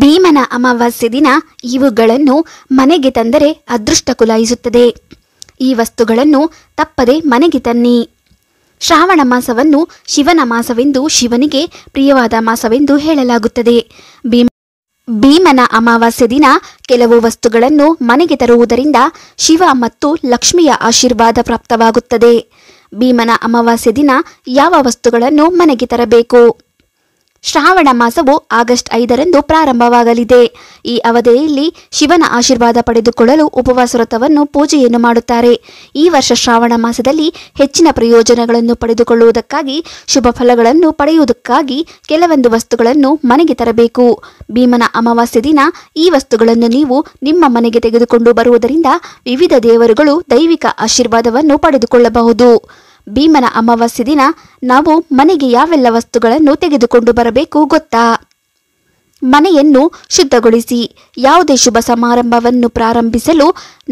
ಭೀಮನ ಅಮಾವಾಸ್ಯೆ ದಿನ ಇವುಗಳನ್ನು ಮನೆಗೆ ತಂದರೆ ಅದೃಷ್ಟ ಕುಲಾಯಿಸುತ್ತದೆ ಈ ವಸ್ತುಗಳನ್ನು ತಪ್ಪದೆ ಮನೆಗೆ ತನ್ನಿ ಶ್ರಾವಣ ಮಾಸವನ್ನು ಶಿವನ ಮಾಸವೆಂದು ಶಿವನಿಗೆ ಪ್ರಿಯವಾದ ಮಾಸವೆಂದು ಹೇಳಲಾಗುತ್ತದೆ ಭೀಮ ಭೀಮನ ಅಮಾವಾಸ್ಯೆ ದಿನ ಕೆಲವು ವಸ್ತುಗಳನ್ನು ಮನೆಗೆ ತರುವುದರಿಂದ ಶಿವ ಮತ್ತು ಲಕ್ಷ್ಮಿಯ ಆಶೀರ್ವಾದ ಪ್ರಾಪ್ತವಾಗುತ್ತದೆ ಭೀಮನ ಅಮಾವಾಸ್ಯೆ ದಿನ ಯಾವ ವಸ್ತುಗಳನ್ನು ಮನೆಗೆ ತರಬೇಕು ಶ್ರಾವಣ ಮಾಸವು ಆಗಸ್ಟ್ ಐದರಂದು ಪ್ರಾರಂಭವಾಗಲಿದೆ ಈ ಅವಧಿಯಲ್ಲಿ ಶಿವನ ಆಶೀರ್ವಾದ ಪಡೆದುಕೊಳ್ಳಲು ಉಪವಾಸ ವ್ರತವನ್ನು ಪೂಜೆಯನ್ನು ಮಾಡುತ್ತಾರೆ ಈ ವರ್ಷ ಶ್ರಾವಣ ಮಾಸದಲ್ಲಿ ಹೆಚ್ಚಿನ ಪ್ರಯೋಜನಗಳನ್ನು ಪಡೆದುಕೊಳ್ಳುವುದಕ್ಕಾಗಿ ಶುಭ ಫಲಗಳನ್ನು ಪಡೆಯುವುದಕ್ಕಾಗಿ ಕೆಲವೊಂದು ವಸ್ತುಗಳನ್ನು ಮನೆಗೆ ತರಬೇಕು ಭೀಮನ ಅಮಾವಾಸ್ಯೆ ದಿನ ಈ ವಸ್ತುಗಳನ್ನು ನೀವು ನಿಮ್ಮ ಮನೆಗೆ ತೆಗೆದುಕೊಂಡು ಬರುವುದರಿಂದ ವಿವಿಧ ದೇವರುಗಳು ದೈವಿಕ ಆಶೀರ್ವಾದವನ್ನು ಪಡೆದುಕೊಳ್ಳಬಹುದು ಭೀಮನ ಅಮಾವಾಸ್ಯೆ ದಿನ ನಾವು ಮನೆಗೆ ಯಾವೆಲ್ಲ ವಸ್ತುಗಳನ್ನು ತೆಗೆದುಕೊಂಡು ಬರಬೇಕು ಗೊತ್ತಾ ಮನೆಯನ್ನು ಶುದ್ಧಗೊಳಿಸಿ ಯಾವುದೇ ಶುಭ ಸಮಾರಂಭವನ್ನು ಪ್ರಾರಂಭಿಸಲು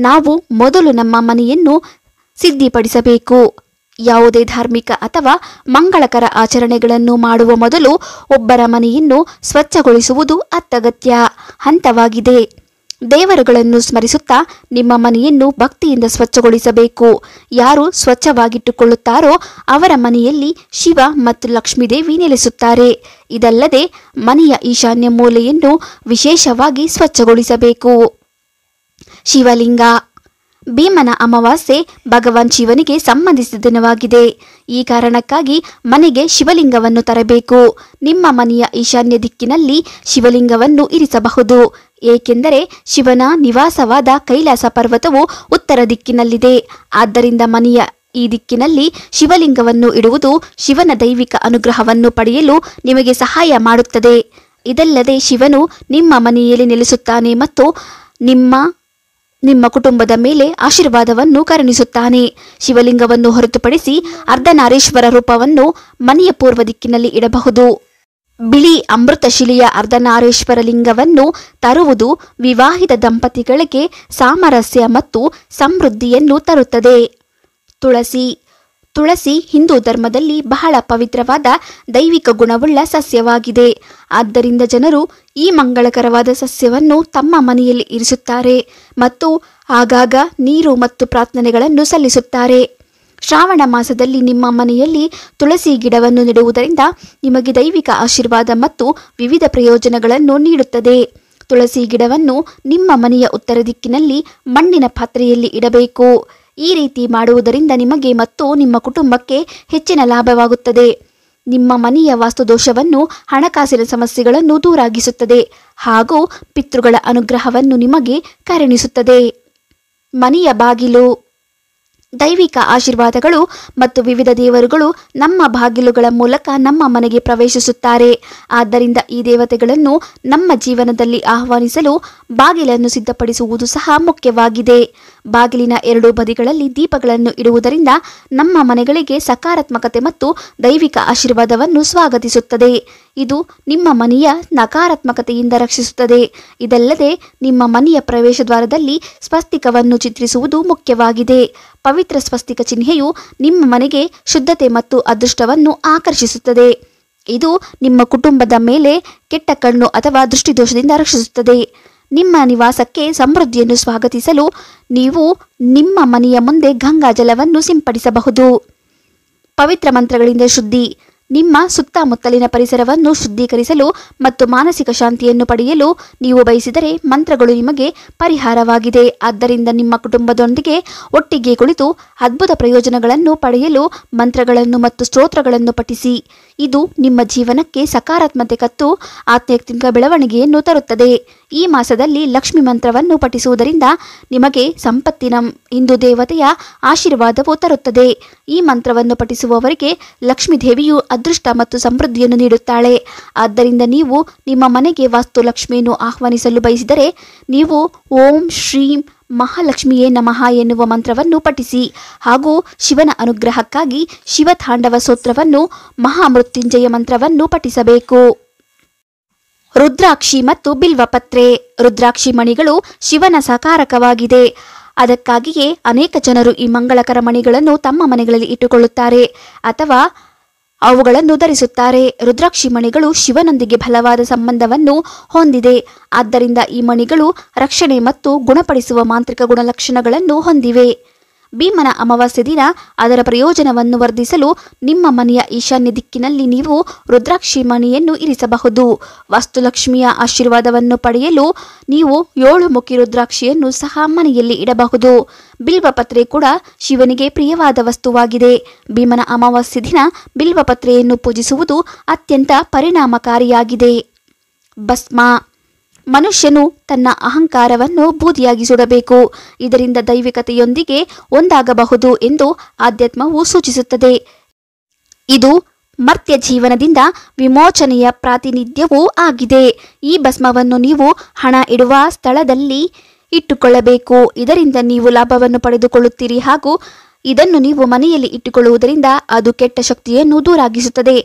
ನಾವು ಮೊದಲು ನಮ್ಮ ಮನೆಯನ್ನು ಸಿದ್ಧಿಪಡಿಸಬೇಕು ಯಾವುದೇ ಧಾರ್ಮಿಕ ಅಥವಾ ಮಂಗಳಕರ ಆಚರಣೆಗಳನ್ನು ಮಾಡುವ ಮೊದಲು ಒಬ್ಬರ ಮನೆಯನ್ನು ಸ್ವಚ್ಛಗೊಳಿಸುವುದು ಅತ್ಯಗತ್ಯ ಹಂತವಾಗಿದೆ ದೇವರುಗಳನ್ನು ಸ್ಮರಿಸುತ್ತಾ ನಿಮ್ಮ ಮನೆಯನ್ನು ಭಕ್ತಿಯಿಂದ ಸ್ವಚ್ಛಗೊಳಿಸಬೇಕು ಯಾರು ಸ್ವಚ್ಛವಾಗಿಟ್ಟುಕೊಳ್ಳುತ್ತಾರೋ ಅವರ ಮನೆಯಲ್ಲಿ ಶಿವ ಮತ್ತು ಲಕ್ಷ್ಮೀದೇವಿ ನೆಲೆಸುತ್ತಾರೆ ಇದಲ್ಲದೆ ಮನೆಯ ಈಶಾನ್ಯ ಮೂಲೆಯನ್ನು ವಿಶೇಷವಾಗಿ ಸ್ವಚ್ಛಗೊಳಿಸಬೇಕು ಶಿವಲಿಂಗ ಭೀಮನ ಅಮಾವಾಸ್ಯೆ ಭಗವಾನ್ ಶಿವನಿಗೆ ಸಂಬಂಧಿಸಿದ ದಿನವಾಗಿದೆ ಈ ಕಾರಣಕ್ಕಾಗಿ ಮನೆಗೆ ಶಿವಲಿಂಗವನ್ನು ತರಬೇಕು ನಿಮ್ಮ ಮನೆಯ ಈಶಾನ್ಯ ದಿಕ್ಕಿನಲ್ಲಿ ಶಿವಲಿಂಗವನ್ನು ಇರಿಸಬಹುದು ಏಕೆಂದರೆ ಶಿವನ ನಿವಾಸವಾದ ಕೈಲಾಸ ಪರ್ವತವು ಉತ್ತರ ದಿಕ್ಕಿನಲ್ಲಿದೆ ಆದ್ದರಿಂದ ಮನೆಯ ಈ ದಿಕ್ಕಿನಲ್ಲಿ ಶಿವಲಿಂಗವನ್ನು ಇಡುವುದು ಶಿವನ ದೈವಿಕ ಅನುಗ್ರಹವನ್ನು ಪಡೆಯಲು ನಿಮಗೆ ಸಹಾಯ ಮಾಡುತ್ತದೆ ಇದಲ್ಲದೆ ಶಿವನು ನಿಮ್ಮ ಮನೆಯಲ್ಲಿ ನೆಲೆಸುತ್ತಾನೆ ಮತ್ತು ನಿಮ್ಮ ನಿಮ್ಮ ಕುಟುಂಬದ ಮೇಲೆ ಆಶೀರ್ವಾದವನ್ನು ಕರುಣಿಸುತ್ತಾನೆ ಶಿವಲಿಂಗವನ್ನು ಹೊರತುಪಡಿಸಿ ಅರ್ಧನಾರೇಶ್ವರ ರೂಪವನ್ನು ಮನೆಯ ಪೂರ್ವ ದಿಕ್ಕಿನಲ್ಲಿ ಇಡಬಹುದು ಬಿಳಿ ಶಿಲೆಯ ಅರ್ಧನಾರೇಶ್ವರ ಲಿಂಗವನ್ನು ತರುವುದು ವಿವಾಹಿತ ದಂಪತಿಗಳಿಗೆ ಸಾಮರಸ್ಯ ಮತ್ತು ಸಮೃದ್ಧಿಯನ್ನು ತರುತ್ತದೆ ತುಳಸಿ ತುಳಸಿ ಹಿಂದೂ ಧರ್ಮದಲ್ಲಿ ಬಹಳ ಪವಿತ್ರವಾದ ದೈವಿಕ ಗುಣವುಳ್ಳ ಸಸ್ಯವಾಗಿದೆ ಆದ್ದರಿಂದ ಜನರು ಈ ಮಂಗಳಕರವಾದ ಸಸ್ಯವನ್ನು ತಮ್ಮ ಮನೆಯಲ್ಲಿ ಇರಿಸುತ್ತಾರೆ ಮತ್ತು ಆಗಾಗ ನೀರು ಮತ್ತು ಪ್ರಾರ್ಥನೆಗಳನ್ನು ಸಲ್ಲಿಸುತ್ತಾರೆ ಶ್ರಾವಣ ಮಾಸದಲ್ಲಿ ನಿಮ್ಮ ಮನೆಯಲ್ಲಿ ತುಳಸಿ ಗಿಡವನ್ನು ನೆಡುವುದರಿಂದ ನಿಮಗೆ ದೈವಿಕ ಆಶೀರ್ವಾದ ಮತ್ತು ವಿವಿಧ ಪ್ರಯೋಜನಗಳನ್ನು ನೀಡುತ್ತದೆ ತುಳಸಿ ಗಿಡವನ್ನು ನಿಮ್ಮ ಮನೆಯ ಉತ್ತರ ದಿಕ್ಕಿನಲ್ಲಿ ಮಣ್ಣಿನ ಪಾತ್ರೆಯಲ್ಲಿ ಇಡಬೇಕು ಈ ರೀತಿ ಮಾಡುವುದರಿಂದ ನಿಮಗೆ ಮತ್ತು ನಿಮ್ಮ ಕುಟುಂಬಕ್ಕೆ ಹೆಚ್ಚಿನ ಲಾಭವಾಗುತ್ತದೆ ನಿಮ್ಮ ಮನೆಯ ವಾಸ್ತುದೋಷವನ್ನು ಹಣಕಾಸಿನ ಸಮಸ್ಯೆಗಳನ್ನು ದೂರಾಗಿಸುತ್ತದೆ ಹಾಗೂ ಪಿತೃಗಳ ಅನುಗ್ರಹವನ್ನು ನಿಮಗೆ ಕರುಣಿಸುತ್ತದೆ ಮನೆಯ ಬಾಗಿಲು ದೈವಿಕ ಆಶೀರ್ವಾದಗಳು ಮತ್ತು ವಿವಿಧ ದೇವರುಗಳು ನಮ್ಮ ಬಾಗಿಲುಗಳ ಮೂಲಕ ನಮ್ಮ ಮನೆಗೆ ಪ್ರವೇಶಿಸುತ್ತಾರೆ ಆದ್ದರಿಂದ ಈ ದೇವತೆಗಳನ್ನು ನಮ್ಮ ಜೀವನದಲ್ಲಿ ಆಹ್ವಾನಿಸಲು ಬಾಗಿಲನ್ನು ಸಿದ್ಧಪಡಿಸುವುದು ಸಹ ಮುಖ್ಯವಾಗಿದೆ ಬಾಗಿಲಿನ ಎರಡೂ ಬದಿಗಳಲ್ಲಿ ದೀಪಗಳನ್ನು ಇಡುವುದರಿಂದ ನಮ್ಮ ಮನೆಗಳಿಗೆ ಸಕಾರಾತ್ಮಕತೆ ಮತ್ತು ದೈವಿಕ ಆಶೀರ್ವಾದವನ್ನು ಸ್ವಾಗತಿಸುತ್ತದೆ ಇದು ನಿಮ್ಮ ಮನೆಯ ನಕಾರಾತ್ಮಕತೆಯಿಂದ ರಕ್ಷಿಸುತ್ತದೆ ಇದಲ್ಲದೆ ನಿಮ್ಮ ಮನೆಯ ಪ್ರವೇಶ ದ್ವಾರದಲ್ಲಿ ಸ್ವಸ್ತಿಕವನ್ನು ಚಿತ್ರಿಸುವುದು ಮುಖ್ಯವಾಗಿದೆ ಪವಿತ್ರ ಸ್ವಸ್ತಿಕ ಚಿಹ್ನೆಯು ನಿಮ್ಮ ಮನೆಗೆ ಶುದ್ಧತೆ ಮತ್ತು ಅದೃಷ್ಟವನ್ನು ಆಕರ್ಷಿಸುತ್ತದೆ ಇದು ನಿಮ್ಮ ಕುಟುಂಬದ ಮೇಲೆ ಕೆಟ್ಟ ಕಣ್ಣು ಅಥವಾ ದೃಷ್ಟಿದೋಷದಿಂದ ರಕ್ಷಿಸುತ್ತದೆ ನಿಮ್ಮ ನಿವಾಸಕ್ಕೆ ಸಮೃದ್ಧಿಯನ್ನು ಸ್ವಾಗತಿಸಲು ನೀವು ನಿಮ್ಮ ಮನೆಯ ಮುಂದೆ ಜಲವನ್ನು ಸಿಂಪಡಿಸಬಹುದು ಪವಿತ್ರ ಮಂತ್ರಗಳಿಂದ ಶುದ್ಧಿ ನಿಮ್ಮ ಸುತ್ತಮುತ್ತಲಿನ ಪರಿಸರವನ್ನು ಶುದ್ಧೀಕರಿಸಲು ಮತ್ತು ಮಾನಸಿಕ ಶಾಂತಿಯನ್ನು ಪಡೆಯಲು ನೀವು ಬಯಸಿದರೆ ಮಂತ್ರಗಳು ನಿಮಗೆ ಪರಿಹಾರವಾಗಿದೆ ಆದ್ದರಿಂದ ನಿಮ್ಮ ಕುಟುಂಬದೊಂದಿಗೆ ಒಟ್ಟಿಗೆ ಕುಳಿತು ಅದ್ಭುತ ಪ್ರಯೋಜನಗಳನ್ನು ಪಡೆಯಲು ಮಂತ್ರಗಳನ್ನು ಮತ್ತು ಸ್ತೋತ್ರಗಳನ್ನು ಪಠಿಸಿ ಇದು ನಿಮ್ಮ ಜೀವನಕ್ಕೆ ಸಕಾರಾತ್ಮತೆ ಕತ್ತು ಆಧ್ಯಾತ್ಮಿಕ ಬೆಳವಣಿಗೆಯನ್ನು ತರುತ್ತದೆ ಈ ಮಾಸದಲ್ಲಿ ಲಕ್ಷ್ಮಿ ಮಂತ್ರವನ್ನು ಪಠಿಸುವುದರಿಂದ ನಿಮಗೆ ಸಂಪತ್ತಿನ ಹಿಂದೂ ದೇವತೆಯ ಆಶೀರ್ವಾದವು ತರುತ್ತದೆ ಈ ಮಂತ್ರವನ್ನು ಪಠಿಸುವವರಿಗೆ ಲಕ್ಷ್ಮೀ ದೇವಿಯು ಅದೃಷ್ಟ ಮತ್ತು ಸಮೃದ್ಧಿಯನ್ನು ನೀಡುತ್ತಾಳೆ ಆದ್ದರಿಂದ ನೀವು ನಿಮ್ಮ ಮನೆಗೆ ವಾಸ್ತು ಲಕ್ಷ್ಮಿಯನ್ನು ಆಹ್ವಾನಿಸಲು ಬಯಸಿದರೆ ನೀವು ಓಂ ಶ್ರೀಂ ಮಹಾಲಕ್ಷ್ಮಿಯೇ ನಮಃ ಎನ್ನುವ ಮಂತ್ರವನ್ನು ಪಠಿಸಿ ಹಾಗೂ ಶಿವನ ಅನುಗ್ರಹಕ್ಕಾಗಿ ಶಿವತಾಂಡವ ಸೂತ್ರವನ್ನು ಮಹಾಮೃತ್ಯುಂಜಯ ಮಂತ್ರವನ್ನು ಪಠಿಸಬೇಕು ರುದ್ರಾಕ್ಷಿ ಮತ್ತು ಬಿಲ್ವಪತ್ರೆ ರುದ್ರಾಕ್ಷಿ ಮಣಿಗಳು ಶಿವನ ಸಕಾರಕವಾಗಿದೆ ಅದಕ್ಕಾಗಿಯೇ ಅನೇಕ ಜನರು ಈ ಮಂಗಳಕರ ಮಣಿಗಳನ್ನು ತಮ್ಮ ಮನೆಗಳಲ್ಲಿ ಇಟ್ಟುಕೊಳ್ಳುತ್ತಾರೆ ಅಥವಾ ಅವುಗಳನ್ನು ಧರಿಸುತ್ತಾರೆ ರುದ್ರಾಕ್ಷಿ ಮಣಿಗಳು ಶಿವನೊಂದಿಗೆ ಬಲವಾದ ಸಂಬಂಧವನ್ನು ಹೊಂದಿದೆ ಆದ್ದರಿಂದ ಈ ಮಣಿಗಳು ರಕ್ಷಣೆ ಮತ್ತು ಗುಣಪಡಿಸುವ ಮಾಂತ್ರಿಕ ಗುಣಲಕ್ಷಣಗಳನ್ನು ಹೊಂದಿವೆ ಭೀಮನ ಅಮಾವಾಸ್ಯ ದಿನ ಅದರ ಪ್ರಯೋಜನವನ್ನು ವರ್ಧಿಸಲು ನಿಮ್ಮ ಮನೆಯ ಈಶಾನ್ಯ ದಿಕ್ಕಿನಲ್ಲಿ ನೀವು ರುದ್ರಾಕ್ಷಿ ಮಣಿಯನ್ನು ಇರಿಸಬಹುದು ವಾಸ್ತುಲಕ್ಷ್ಮಿಯ ಆಶೀರ್ವಾದವನ್ನು ಪಡೆಯಲು ನೀವು ಏಳು ಮುಖಿ ರುದ್ರಾಕ್ಷಿಯನ್ನು ಸಹ ಮನೆಯಲ್ಲಿ ಇಡಬಹುದು ಬಿಲ್ವಪತ್ರೆ ಕೂಡ ಶಿವನಿಗೆ ಪ್ರಿಯವಾದ ವಸ್ತುವಾಗಿದೆ ಭೀಮನ ಅಮಾವಾಸ್ಯ ದಿನ ಬಿಲ್ವಪತ್ರೆಯನ್ನು ಪೂಜಿಸುವುದು ಅತ್ಯಂತ ಪರಿಣಾಮಕಾರಿಯಾಗಿದೆ ಭಸ್ಮ ಮನುಷ್ಯನು ತನ್ನ ಅಹಂಕಾರವನ್ನು ಬೂದಿಯಾಗಿ ಸುಡಬೇಕು ಇದರಿಂದ ದೈವಿಕತೆಯೊಂದಿಗೆ ಒಂದಾಗಬಹುದು ಎಂದು ಆಧ್ಯಾತ್ಮವು ಸೂಚಿಸುತ್ತದೆ ಇದು ಮರ್ತ್ಯ ಜೀವನದಿಂದ ವಿಮೋಚನೆಯ ಪ್ರಾತಿನಿಧ್ಯವೂ ಆಗಿದೆ ಈ ಭಸ್ಮವನ್ನು ನೀವು ಹಣ ಇಡುವ ಸ್ಥಳದಲ್ಲಿ ಇಟ್ಟುಕೊಳ್ಳಬೇಕು ಇದರಿಂದ ನೀವು ಲಾಭವನ್ನು ಪಡೆದುಕೊಳ್ಳುತ್ತೀರಿ ಹಾಗೂ ಇದನ್ನು ನೀವು ಮನೆಯಲ್ಲಿ ಇಟ್ಟುಕೊಳ್ಳುವುದರಿಂದ ಅದು ಕೆಟ್ಟ ಶಕ್ತಿಯನ್ನು ದೂರಾಗಿಸುತ್ತದೆ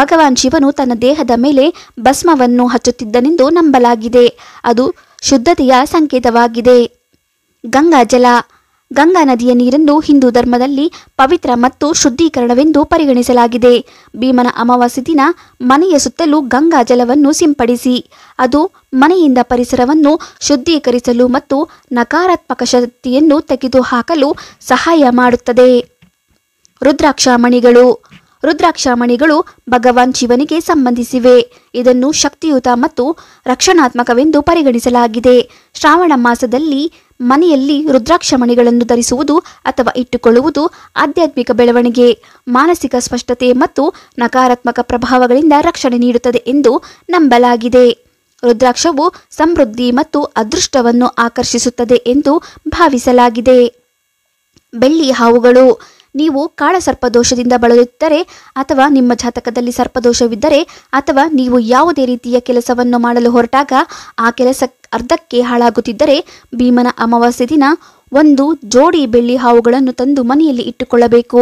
ಭಗವಾನ್ ಶಿವನು ತನ್ನ ದೇಹದ ಮೇಲೆ ಭಸ್ಮವನ್ನು ಹಚ್ಚುತ್ತಿದ್ದನೆಂದು ನಂಬಲಾಗಿದೆ ಅದು ಶುದ್ಧತೆಯ ಸಂಕೇತವಾಗಿದೆ ಗಂಗಾಜಲ ಗಂಗಾ ನದಿಯ ನೀರನ್ನು ಹಿಂದೂ ಧರ್ಮದಲ್ಲಿ ಪವಿತ್ರ ಮತ್ತು ಶುದ್ಧೀಕರಣವೆಂದು ಪರಿಗಣಿಸಲಾಗಿದೆ ಭೀಮನ ಅಮಾವಾಸ್ಯ ದಿನ ಮನೆಯ ಸುತ್ತಲೂ ಗಂಗಾ ಜಲವನ್ನು ಸಿಂಪಡಿಸಿ ಅದು ಮನೆಯಿಂದ ಪರಿಸರವನ್ನು ಶುದ್ಧೀಕರಿಸಲು ಮತ್ತು ನಕಾರಾತ್ಮಕ ಶಕ್ತಿಯನ್ನು ತೆಗೆದುಹಾಕಲು ಸಹಾಯ ಮಾಡುತ್ತದೆ ರುದ್ರಾಕ್ಷ ಮಣಿಗಳು ರುದ್ರಾಕ್ಷಮಣಿಗಳು ಭಗವಾನ್ ಶಿವನಿಗೆ ಸಂಬಂಧಿಸಿವೆ ಇದನ್ನು ಶಕ್ತಿಯುತ ಮತ್ತು ರಕ್ಷಣಾತ್ಮಕವೆಂದು ಪರಿಗಣಿಸಲಾಗಿದೆ ಶ್ರಾವಣ ಮಾಸದಲ್ಲಿ ಮನೆಯಲ್ಲಿ ರುದ್ರಾಕ್ಷಮಣಿಗಳನ್ನು ಧರಿಸುವುದು ಅಥವಾ ಇಟ್ಟುಕೊಳ್ಳುವುದು ಆಧ್ಯಾತ್ಮಿಕ ಬೆಳವಣಿಗೆ ಮಾನಸಿಕ ಸ್ಪಷ್ಟತೆ ಮತ್ತು ನಕಾರಾತ್ಮಕ ಪ್ರಭಾವಗಳಿಂದ ರಕ್ಷಣೆ ನೀಡುತ್ತದೆ ಎಂದು ನಂಬಲಾಗಿದೆ ರುದ್ರಾಕ್ಷವು ಸಮೃದ್ಧಿ ಮತ್ತು ಅದೃಷ್ಟವನ್ನು ಆಕರ್ಷಿಸುತ್ತದೆ ಎಂದು ಭಾವಿಸಲಾಗಿದೆ ಬೆಳ್ಳಿ ಹಾವುಗಳು ನೀವು ಕಾಳ ಸರ್ಪದೋಷದಿಂದ ಬಳಲುತ್ತಿದ್ದರೆ ಅಥವಾ ನಿಮ್ಮ ಜಾತಕದಲ್ಲಿ ಸರ್ಪದೋಷವಿದ್ದರೆ ಅಥವಾ ನೀವು ಯಾವುದೇ ರೀತಿಯ ಕೆಲಸವನ್ನು ಮಾಡಲು ಹೊರಟಾಗ ಆ ಕೆಲಸ ಅರ್ಧಕ್ಕೆ ಹಾಳಾಗುತ್ತಿದ್ದರೆ ಭೀಮನ ಅಮಾವಾಸ್ಯೆ ದಿನ ಒಂದು ಜೋಡಿ ಬೆಳ್ಳಿ ಹಾವುಗಳನ್ನು ತಂದು ಮನೆಯಲ್ಲಿ ಇಟ್ಟುಕೊಳ್ಳಬೇಕು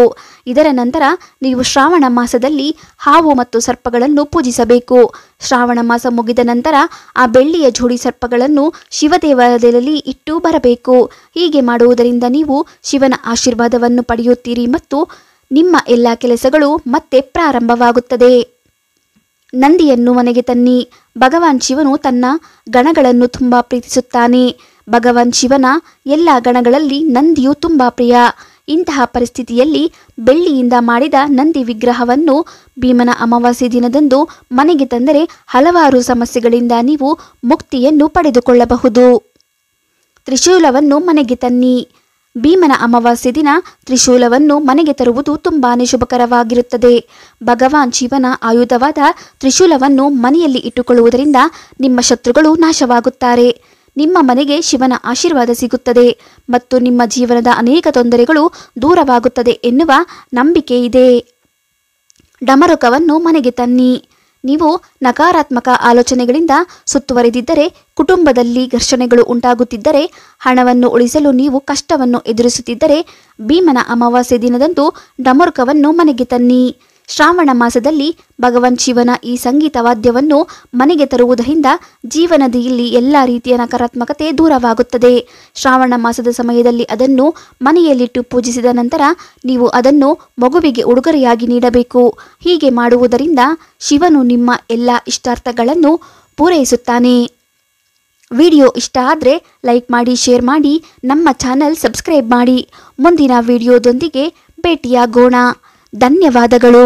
ಇದರ ನಂತರ ನೀವು ಶ್ರಾವಣ ಮಾಸದಲ್ಲಿ ಹಾವು ಮತ್ತು ಸರ್ಪಗಳನ್ನು ಪೂಜಿಸಬೇಕು ಶ್ರಾವಣ ಮಾಸ ಮುಗಿದ ನಂತರ ಆ ಬೆಳ್ಳಿಯ ಜೋಡಿ ಸರ್ಪಗಳನ್ನು ಶಿವದೇವಾಲಯದಲ್ಲಿ ಇಟ್ಟು ಬರಬೇಕು ಹೀಗೆ ಮಾಡುವುದರಿಂದ ನೀವು ಶಿವನ ಆಶೀರ್ವಾದವನ್ನು ಪಡೆಯುತ್ತೀರಿ ಮತ್ತು ನಿಮ್ಮ ಎಲ್ಲ ಕೆಲಸಗಳು ಮತ್ತೆ ಪ್ರಾರಂಭವಾಗುತ್ತದೆ ನಂದಿಯನ್ನು ಮನೆಗೆ ತನ್ನಿ ಭಗವಾನ್ ಶಿವನು ತನ್ನ ಗಣಗಳನ್ನು ತುಂಬ ಪ್ರೀತಿಸುತ್ತಾನೆ ಭಗವಾನ್ ಶಿವನ ಎಲ್ಲ ಗಣಗಳಲ್ಲಿ ನಂದಿಯು ತುಂಬಾ ಪ್ರಿಯ ಇಂತಹ ಪರಿಸ್ಥಿತಿಯಲ್ಲಿ ಬೆಳ್ಳಿಯಿಂದ ಮಾಡಿದ ನಂದಿ ವಿಗ್ರಹವನ್ನು ಭೀಮನ ಅಮಾವಾಸ್ಯ ದಿನದಂದು ಮನೆಗೆ ತಂದರೆ ಹಲವಾರು ಸಮಸ್ಯೆಗಳಿಂದ ನೀವು ಮುಕ್ತಿಯನ್ನು ಪಡೆದುಕೊಳ್ಳಬಹುದು ತ್ರಿಶೂಲವನ್ನು ಮನೆಗೆ ತನ್ನಿ ಭೀಮನ ಅಮಾವಾಸ್ಯ ದಿನ ತ್ರಿಶೂಲವನ್ನು ಮನೆಗೆ ತರುವುದು ತುಂಬಾನೇ ಶುಭಕರವಾಗಿರುತ್ತದೆ ಭಗವಾನ್ ಶಿವನ ಆಯುಧವಾದ ತ್ರಿಶೂಲವನ್ನು ಮನೆಯಲ್ಲಿ ಇಟ್ಟುಕೊಳ್ಳುವುದರಿಂದ ನಿಮ್ಮ ಶತ್ರುಗಳು ನಾಶವಾಗುತ್ತಾರೆ ನಿಮ್ಮ ಮನೆಗೆ ಶಿವನ ಆಶೀರ್ವಾದ ಸಿಗುತ್ತದೆ ಮತ್ತು ನಿಮ್ಮ ಜೀವನದ ಅನೇಕ ತೊಂದರೆಗಳು ದೂರವಾಗುತ್ತದೆ ಎನ್ನುವ ನಂಬಿಕೆ ಇದೆ ಡಮರುಕವನ್ನು ಮನೆಗೆ ತನ್ನಿ ನೀವು ನಕಾರಾತ್ಮಕ ಆಲೋಚನೆಗಳಿಂದ ಸುತ್ತುವರಿದಿದ್ದರೆ ಕುಟುಂಬದಲ್ಲಿ ಘರ್ಷಣೆಗಳು ಉಂಟಾಗುತ್ತಿದ್ದರೆ ಹಣವನ್ನು ಉಳಿಸಲು ನೀವು ಕಷ್ಟವನ್ನು ಎದುರಿಸುತ್ತಿದ್ದರೆ ಭೀಮನ ಅಮಾವಾಸ್ಯೆ ದಿನದಂದು ಡಮರುಕವನ್ನು ಮನೆಗೆ ತನ್ನಿ ಶ್ರಾವಣ ಮಾಸದಲ್ಲಿ ಭಗವಾನ್ ಶಿವನ ಈ ಸಂಗೀತ ವಾದ್ಯವನ್ನು ಮನೆಗೆ ತರುವುದರಿಂದ ಜೀವನದಲ್ಲಿ ಎಲ್ಲ ರೀತಿಯ ನಕಾರಾತ್ಮಕತೆ ದೂರವಾಗುತ್ತದೆ ಶ್ರಾವಣ ಮಾಸದ ಸಮಯದಲ್ಲಿ ಅದನ್ನು ಮನೆಯಲ್ಲಿಟ್ಟು ಪೂಜಿಸಿದ ನಂತರ ನೀವು ಅದನ್ನು ಮಗುವಿಗೆ ಉಡುಗೊರೆಯಾಗಿ ನೀಡಬೇಕು ಹೀಗೆ ಮಾಡುವುದರಿಂದ ಶಿವನು ನಿಮ್ಮ ಎಲ್ಲ ಇಷ್ಟಾರ್ಥಗಳನ್ನು ಪೂರೈಸುತ್ತಾನೆ ವಿಡಿಯೋ ಇಷ್ಟ ಆದರೆ ಲೈಕ್ ಮಾಡಿ ಶೇರ್ ಮಾಡಿ ನಮ್ಮ ಚಾನೆಲ್ ಸಬ್ಸ್ಕ್ರೈಬ್ ಮಾಡಿ ಮುಂದಿನ ವಿಡಿಯೋದೊಂದಿಗೆ ಭೇಟಿಯಾಗೋಣ ಧನ್ಯವಾದಗಳು